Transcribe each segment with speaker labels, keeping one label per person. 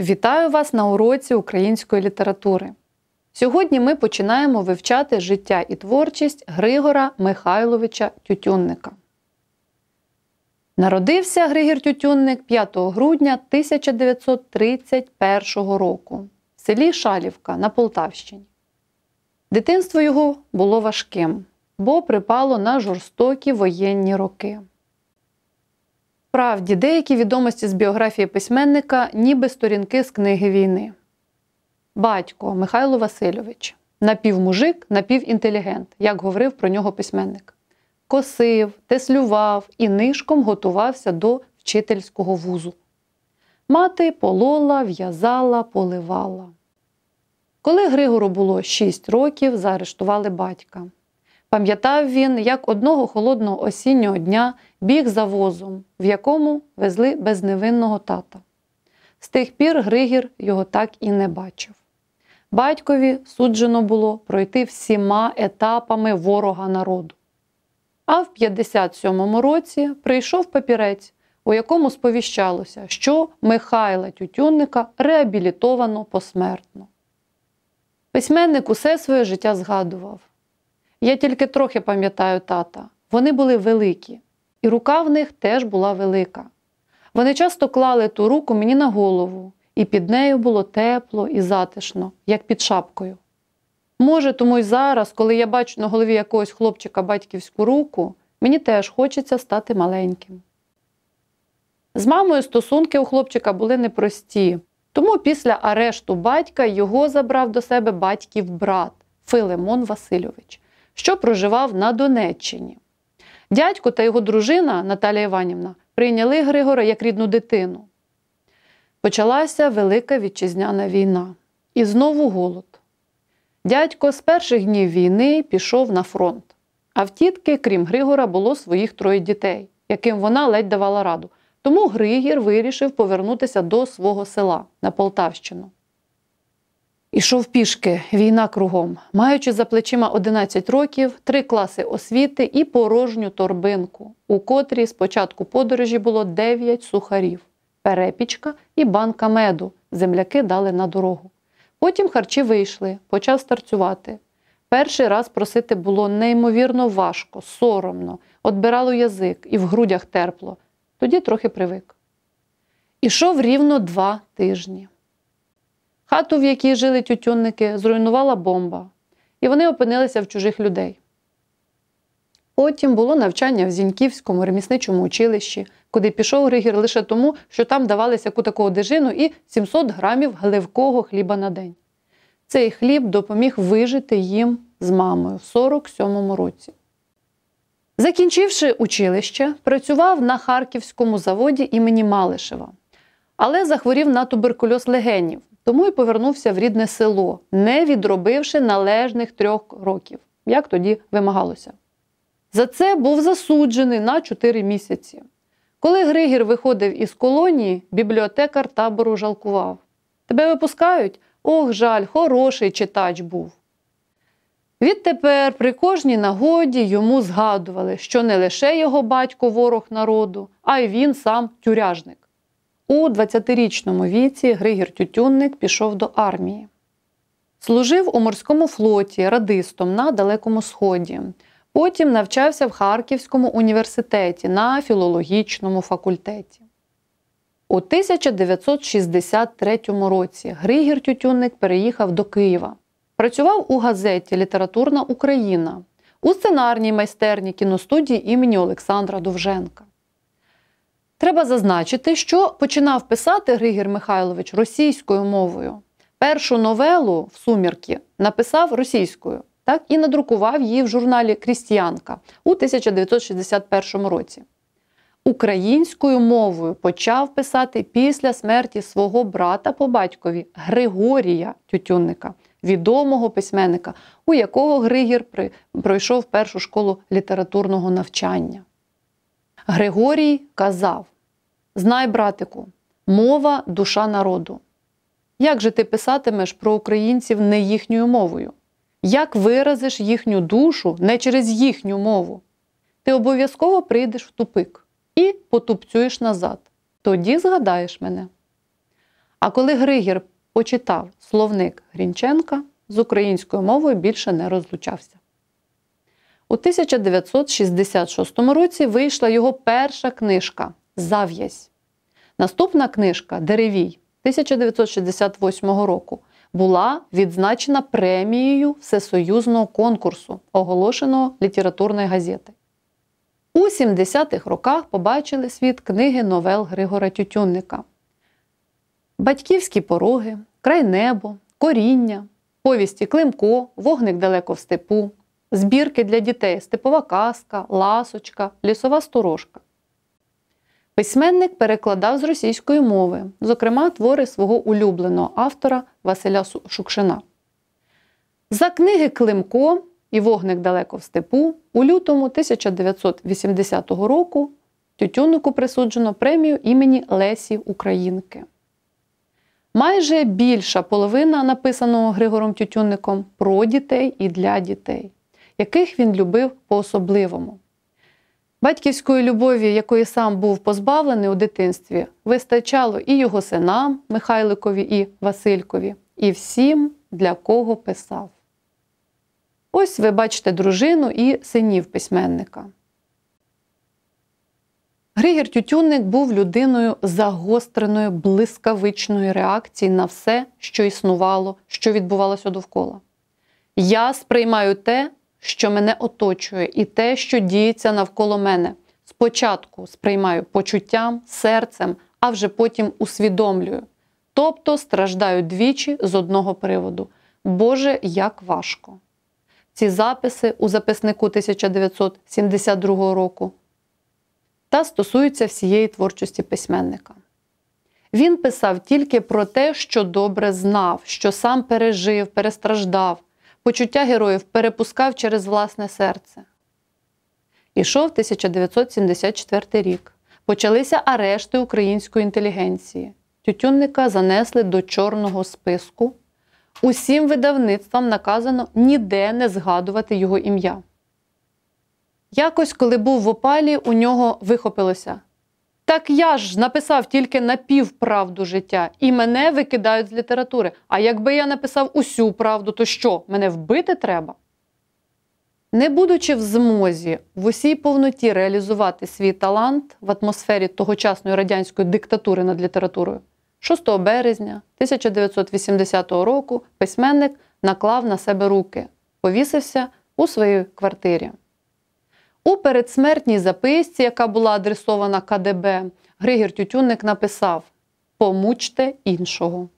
Speaker 1: Вітаю вас на уроці української літератури. Сьогодні ми починаємо вивчати життя і творчість Григора Михайловича Тютюнника. Народився Григір Тютюнник 5 грудня 1931 року в селі Шалівка на Полтавщині. Дитинство його було важким, бо припало на жорстокі воєнні роки. Справді, деякі відомості з біографії письменника, ніби сторінки з книги війни. Батько Михайло Васильович напівмужик, напівінтелігент, як говорив про нього письменник. Косив, теслював і нишком готувався до вчительського вузу. Мати полола, в'язала, поливала. Коли Григору було 6 років, заарештували батька. Пам'ятав він, як одного холодного осіннього дня біг за возом, в якому везли безневинного тата. З тих пір Григір його так і не бачив. Батькові суджено було пройти всіма етапами ворога народу. А в 57-му році прийшов папірець, у якому сповіщалося, що Михайла Тютюнника реабілітовано посмертно. Письменник усе своє життя згадував. Я тільки трохи пам'ятаю тата, вони були великі і рука в них теж була велика. Вони часто клали ту руку мені на голову, і під нею було тепло і затишно, як під шапкою. Може, тому й зараз, коли я бачу на голові якогось хлопчика батьківську руку, мені теж хочеться стати маленьким. З мамою стосунки у хлопчика були непрості, тому після арешту батька його забрав до себе батьків брат Филимон Васильович, що проживав на Донеччині. Дядько та його дружина Наталія Іванівна прийняли Григора як рідну дитину. Почалася Велика Вітчизняна війна і знову голод. Дядько з перших днів війни пішов на фронт, а в тітки, крім Григора, було своїх троє дітей, яким вона ледь давала раду. Тому Григір вирішив повернутися до свого села на Полтавщину. Ішов пішки, війна кругом, маючи за плечима 11 років, три класи освіти і порожню торбинку, у котрій спочатку подорожі було 9 сухарів, перепічка і банка меду. Земляки дали на дорогу. Потім харчі вийшли, почав старцювати. Перший раз просити було неймовірно важко, соромно, отбирало язик і в грудях терпло. Тоді трохи привик. Ішов рівно два тижні. Хату, в якій жили тютюнники, зруйнувала бомба, і вони опинилися в чужих людей. Потім було навчання в Зіньківському ремісничому училищі, куди пішов Григір лише тому, що там давалися кутаку одежину і 700 грамів гливкого хліба на день. Цей хліб допоміг вижити їм з мамою в 47-му році. Закінчивши училище, працював на харківському заводі імені Малишева, але захворів на туберкульоз легенів тому й повернувся в рідне село, не відробивши належних трьох років, як тоді вимагалося. За це був засуджений на чотири місяці. Коли Григір виходив із колонії, бібліотекар табору жалкував. Тебе випускають? Ох, жаль, хороший читач був. Відтепер при кожній нагоді йому згадували, що не лише його батько ворог народу, а й він сам тюряжник. У 20-річному віці Григір Тютюнник пішов до армії. Служив у морському флоті радистом на Далекому Сході. Потім навчався в Харківському університеті на філологічному факультеті. У 1963 році Григір Тютюнник переїхав до Києва. Працював у газеті Літературна Україна у сценарній майстерні кіностудії імені Олександра Довженка. Треба зазначити, що починав писати Григір Михайлович російською мовою. Першу новелу в сумірки написав російською, так і надрукував її в журналі Крістіянка у 1961 році. Українською мовою почав писати після смерті свого брата по батькові Григорія Тютюнника, відомого письменника, у якого Григір пройшов першу школу літературного навчання. Григорій казав: Знай, братику, мова душа народу. Як же ти писатимеш про українців не їхньою мовою? Як виразиш їхню душу не через їхню мову? Ти обов'язково прийдеш в тупик і потупцюєш назад, тоді згадаєш мене. А коли Григір почитав словник Грінченка, з українською мовою більше не розлучався. У 1966 році вийшла його перша книжка Зав'язь. Наступна книжка Деревій 1968 року була відзначена премією всесоюзного конкурсу, оголошеного літературної газети. У 70-х роках побачили світ книги новел Григора Тютюнника. Батьківські пороги, край небо, коріння, повісті Климко, Вогник далеко в степу збірки для дітей степова казка, ласочка, лісова сторожка. Письменник перекладав з російської мови, зокрема, твори свого улюбленого автора Василя Шукшина. За книги Климко і Вогник далеко в степу у лютому 1980 року Тютюнику присуджено премію імені Лесі Українки. Майже більша половина написаного Григором Тютюнником про дітей і для дітей яких він любив по-особливому. Батьківської любові, якої сам був позбавлений у дитинстві, вистачало і його синам Михайликові і Василькові, і всім, для кого писав. Ось ви бачите дружину і синів письменника. Григір Тютюнник був людиною загостреної, блискавичної реакції на все, що існувало, що відбувалося довкола. Я сприймаю те, що мене оточує, і те, що діється навколо мене. Спочатку сприймаю почуттям, серцем, а вже потім усвідомлюю. Тобто страждаю двічі з одного приводу. Боже, як важко! Ці записи у записнику 1972 року та стосуються всієї творчості письменника. Він писав тільки про те, що добре знав, що сам пережив, перестраждав почуття героїв перепускав через власне серце. Ішов 1974 рік. Почалися арешти української інтелігенції. Тютюнника занесли до чорного списку. Усім видавництвам наказано ніде не згадувати його ім'я. Якось, коли був в опалі, у нього вихопилося. Так я ж написав тільки напівправду життя, і мене викидають з літератури. А якби я написав усю правду, то що? Мене вбити треба? Не будучи в змозі в усій повноті реалізувати свій талант в атмосфері тогочасної радянської диктатури над літературою, 6 березня 1980 року письменник наклав на себе руки, повісився у своїй квартирі. У передсмертній записці, яка була адресована КДБ, Григір Тютюнник написав Помучте іншого.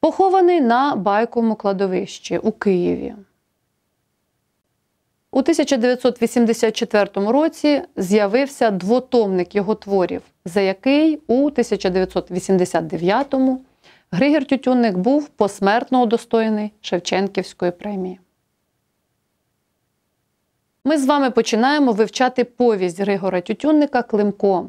Speaker 1: Похований на байковому кладовищі у Києві. У 1984 році з'явився двотомник його творів, за який у 1989 Григір Тютюнник був посмертно удостоєний Шевченківської премії. Ми з вами починаємо вивчати повість Григора Тютюнника Климко.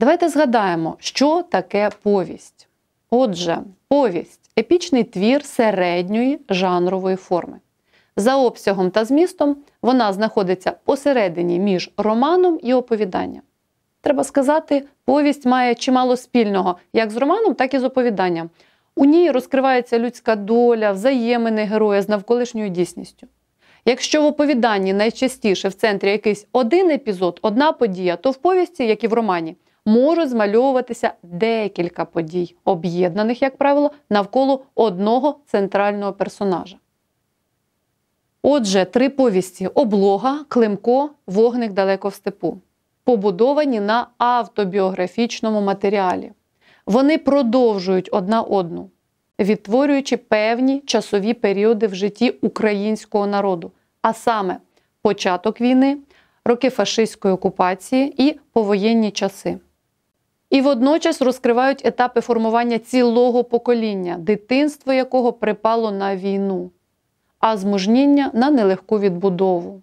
Speaker 1: Давайте згадаємо, що таке повість. Отже, повість епічний твір середньої жанрової форми. За обсягом та змістом вона знаходиться посередині між романом і оповіданням. Треба сказати, повість має чимало спільного як з романом, так і з оповіданням. У ній розкривається людська доля, взаємини героя з навколишньою дійсністю. Якщо в оповіданні найчастіше в центрі якийсь один епізод, одна подія, то в повісті, як і в романі, можуть змальовуватися декілька подій, об'єднаних, як правило, навколо одного центрального персонажа. Отже, три повісті облога, Климко, Вогник далеко в степу, побудовані на автобіографічному матеріалі. Вони продовжують одна одну відтворюючи певні часові періоди в житті українського народу, а саме початок війни, роки фашистської окупації і повоєнні часи. І водночас розкривають етапи формування цілого покоління, дитинство якого припало на війну, а змужніння на нелегку відбудову.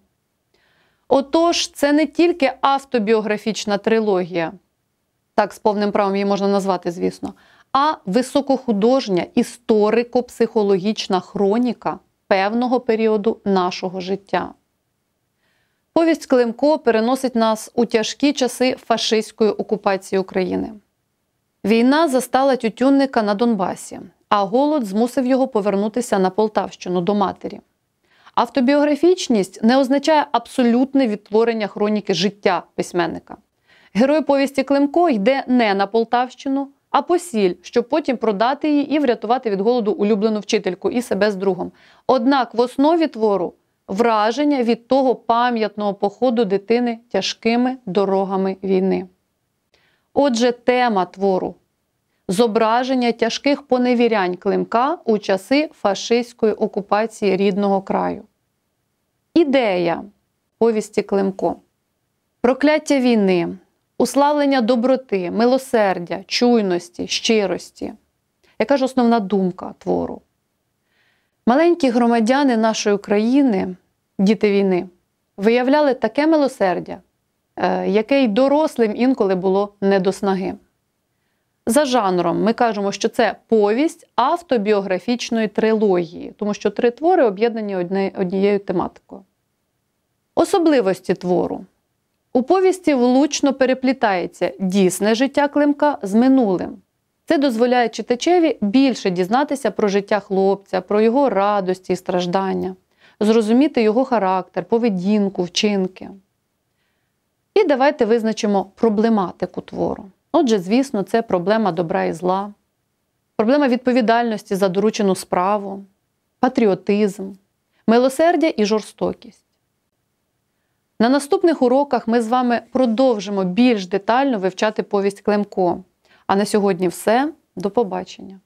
Speaker 1: Отож, це не тільки автобіографічна трилогія, так з повним правом її можна назвати, звісно, а високохудожня історико-психологічна хроніка певного періоду нашого життя. Повість Климко переносить нас у тяжкі часи фашистської окупації України. Війна застала Тютюнника на Донбасі, а голод змусив його повернутися на Полтавщину до матері. Автобіографічність не означає абсолютне відтворення хроніки життя письменника. Герой Повісті Климко йде не на Полтавщину, а посіль, щоб потім продати її і врятувати від голоду улюблену вчительку і себе з другом. Однак в основі твору враження від того пам'ятного походу дитини тяжкими дорогами війни. Отже, тема твору зображення тяжких поневірянь Климка у часи фашистської окупації рідного краю. Ідея повісті Климко. Прокляття війни, уславлення доброти, милосердя, чуйності, щирості. Яка ж основна думка твору? Маленькі громадяни нашої країни, діти війни, виявляли таке милосердя, е, яке й дорослим інколи було не до снаги. За жанром, ми кажемо, що це повість автобіографічної трилогії, тому що три твори об'єднані однією тематикою. Особливості твору у повісті влучно переплітається дійсне життя Климка з минулим. Це дозволяє читачеві більше дізнатися про життя хлопця, про його радості і страждання, зрозуміти його характер, поведінку, вчинки. І давайте визначимо проблематику твору. Отже, звісно, це проблема добра і зла, проблема відповідальності за доручену справу, патріотизм, милосердя і жорстокість. На наступних уроках ми з вами продовжимо більш детально вивчати повість Клемко. А на сьогодні все. До побачення!